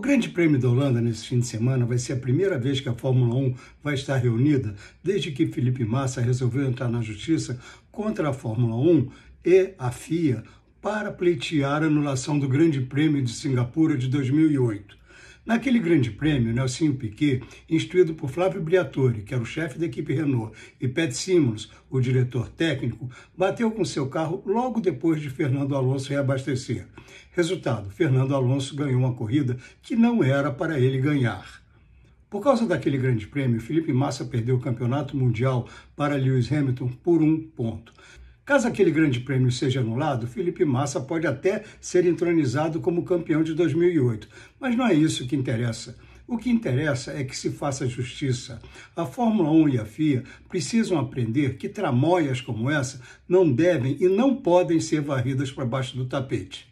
O Grande Prêmio da Holanda nesse fim de semana vai ser a primeira vez que a Fórmula 1 vai estar reunida desde que Felipe Massa resolveu entrar na justiça contra a Fórmula 1 e a FIA para pleitear a anulação do Grande Prêmio de Singapura de 2008. Naquele grande prêmio, Nelson Piquet, instruído por Flávio Briatore, que era o chefe da equipe Renault, e Pat Simmons, o diretor técnico, bateu com seu carro logo depois de Fernando Alonso reabastecer. Resultado, Fernando Alonso ganhou uma corrida que não era para ele ganhar. Por causa daquele grande prêmio, Felipe Massa perdeu o campeonato mundial para Lewis Hamilton por um ponto. Caso aquele grande prêmio seja anulado, Felipe Massa pode até ser entronizado como campeão de 2008. Mas não é isso que interessa. O que interessa é que se faça justiça. A Fórmula 1 e a FIA precisam aprender que tramóias como essa não devem e não podem ser varridas para baixo do tapete.